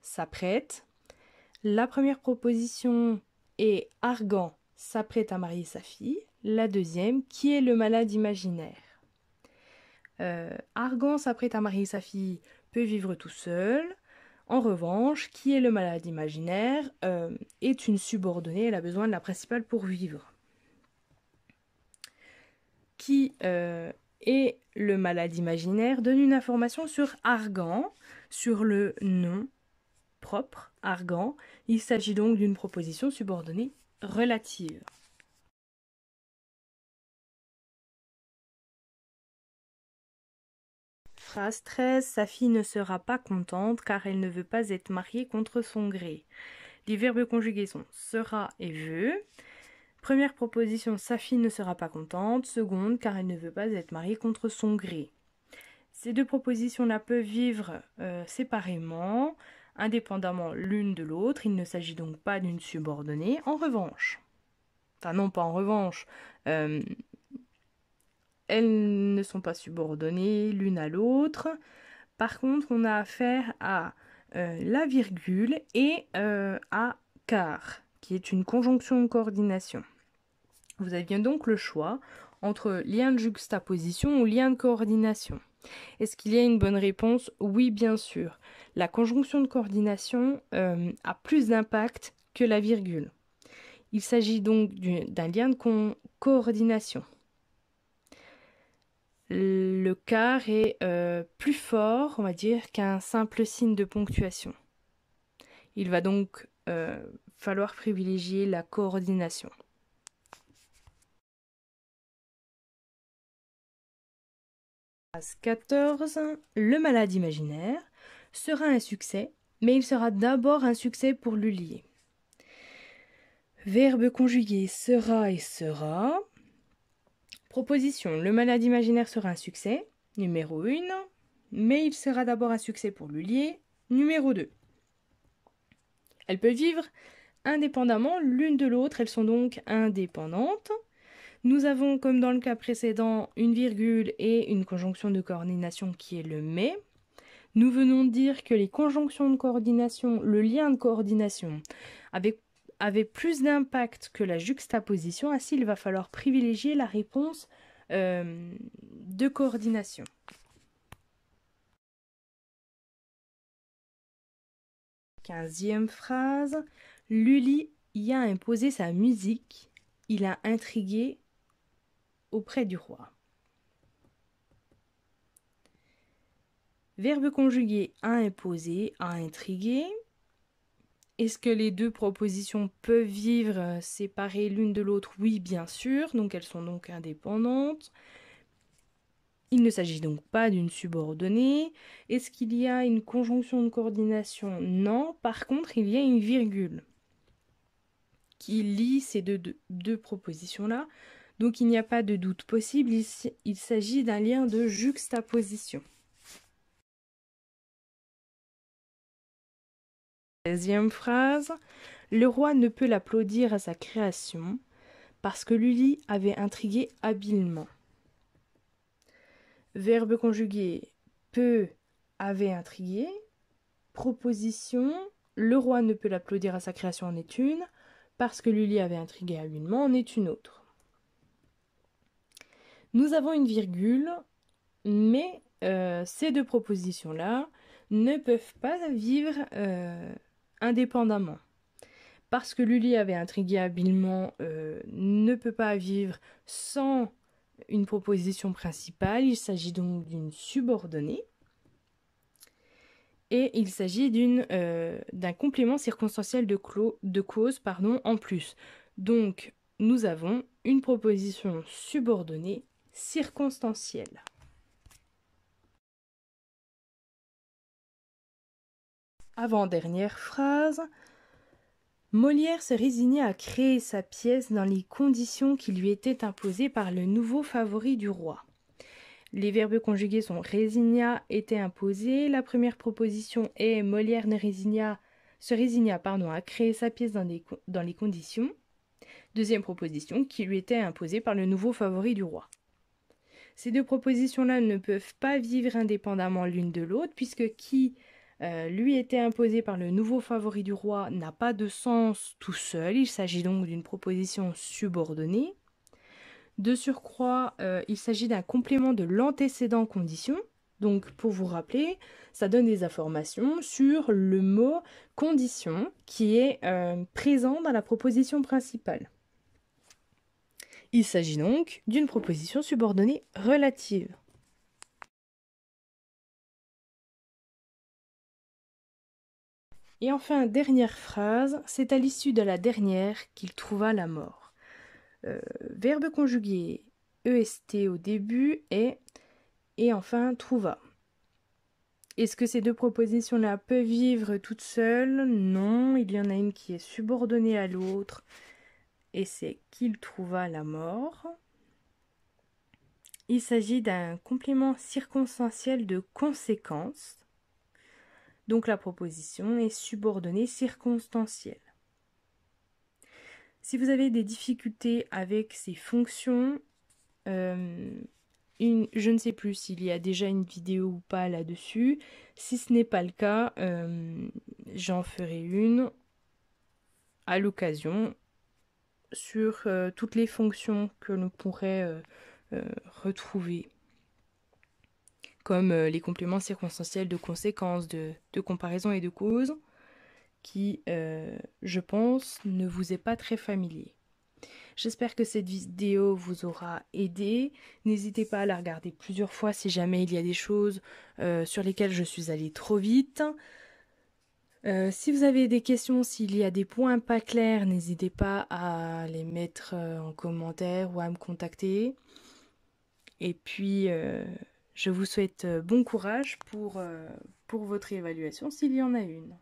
s'apprête. La première proposition est Argan s'apprête à marier sa fille. La deuxième, qui est le malade imaginaire. Euh, Argan s'apprête à marier sa fille, peut vivre tout seul. En revanche, qui est le malade imaginaire euh, est une subordonnée, elle a besoin de la principale pour vivre qui euh, est le malade imaginaire, donne une information sur Argan, sur le nom propre, Argan. Il s'agit donc d'une proposition subordonnée relative. Phrase 13. Sa fille ne sera pas contente car elle ne veut pas être mariée contre son gré. Les verbes conjugués sont sera et veut. Première proposition, sa fille ne sera pas contente. Seconde, car elle ne veut pas être mariée contre son gré. Ces deux propositions-là peuvent vivre euh, séparément, indépendamment l'une de l'autre. Il ne s'agit donc pas d'une subordonnée. En revanche, enfin non pas en revanche, euh, elles ne sont pas subordonnées l'une à l'autre. Par contre, on a affaire à euh, la virgule et à car, qui est une conjonction coordination. Vous aviez donc le choix entre lien de juxtaposition ou lien de coordination. Est-ce qu'il y a une bonne réponse Oui, bien sûr. La conjonction de coordination euh, a plus d'impact que la virgule. Il s'agit donc d'un lien de coordination. Le quart est euh, plus fort, on va dire, qu'un simple signe de ponctuation. Il va donc euh, falloir privilégier la coordination. 14. Le malade imaginaire sera un succès, mais il sera d'abord un succès pour l'ulier. Verbe conjugué sera et sera. Proposition Le malade imaginaire sera un succès, numéro 1, mais il sera d'abord un succès pour l'ulier, numéro 2. Elles peuvent vivre indépendamment l'une de l'autre, elles sont donc indépendantes. Nous avons, comme dans le cas précédent, une virgule et une conjonction de coordination qui est le mais. Nous venons de dire que les conjonctions de coordination, le lien de coordination, avaient, plus d'impact que la juxtaposition, ainsi il va falloir privilégier la réponse euh, de coordination. Quinzième phrase, Lully y a imposé sa musique, il a intrigué auprès du roi. Verbe conjugué à imposer, à intriguer. Est-ce que les deux propositions peuvent vivre euh, séparées l'une de l'autre Oui, bien sûr, donc elles sont donc indépendantes. Il ne s'agit donc pas d'une subordonnée. Est-ce qu'il y a une conjonction de coordination Non, par contre, il y a une virgule qui lie ces deux propositions-là. Donc il n'y a pas de doute possible, il, il s'agit d'un lien de juxtaposition. Deuxième phrase, le roi ne peut l'applaudir à sa création parce que Lully avait intrigué habilement. Verbe conjugué peut avait intrigué. Proposition le roi ne peut l'applaudir à sa création en est une parce que Lully avait intrigué habilement en est une autre. Nous avons une virgule, mais euh, ces deux propositions-là ne peuvent pas vivre euh, indépendamment. Parce que Lully avait intrigué habilement, euh, ne peut pas vivre sans une proposition principale, il s'agit donc d'une subordonnée. Et il s'agit d'un complément circonstanciel de, de cause pardon, en plus. Donc, nous avons une proposition subordonnée circonstancielle. Avant-dernière phrase, Molière se résigna à créer sa pièce dans les conditions qui lui étaient imposées par le nouveau favori du roi. Les verbes conjugués sont résigna était imposé. La première proposition est Molière ne résigna, se résigna pardon, à créer sa pièce dans les conditions. Deuxième proposition qui lui était imposée par le nouveau favori du roi. Ces deux propositions-là ne peuvent pas vivre indépendamment l'une de l'autre, puisque qui euh, lui était imposé par le nouveau favori du roi n'a pas de sens tout seul, il s'agit donc d'une proposition subordonnée. De surcroît, euh, il s'agit d'un complément de l'antécédent condition. Donc pour vous rappeler, ça donne des informations sur le mot condition qui est euh, présent dans la proposition principale. Il s'agit donc d'une proposition subordonnée relative. Et enfin, dernière phrase, c'est à l'issue de la dernière qu'il trouva la mort. Euh, verbe conjugué EST au début et et enfin trouva. Est-ce que ces deux propositions-là peuvent vivre toutes seules Non, il y en a une qui est subordonnée à l'autre et c'est qu'il trouva la mort. Il s'agit d'un complément circonstanciel de conséquence. Donc la proposition est subordonnée circonstancielle. Si vous avez des difficultés avec ces fonctions, euh, je ne sais plus s'il y a déjà une vidéo ou pas là-dessus. Si ce n'est pas le cas, euh, j'en ferai une à l'occasion sur euh, toutes les fonctions que l'on pourrait euh, euh, retrouver, comme les compléments circonstanciels de conséquences, de, comparaison et de cause, qui, je pense, ne vous est pas très familier. J'espère que cette vidéo vous aura aidé. N'hésitez pas à la regarder plusieurs fois si jamais il y a des choses sur lesquelles je suis allée trop vite. Euh, si vous avez des questions, s'il y a des points pas clairs, n'hésitez pas à les mettre euh, en commentaire ou à me contacter. Et puis, euh, je vous souhaite bon courage pour, pour votre évaluation s'il y en a une.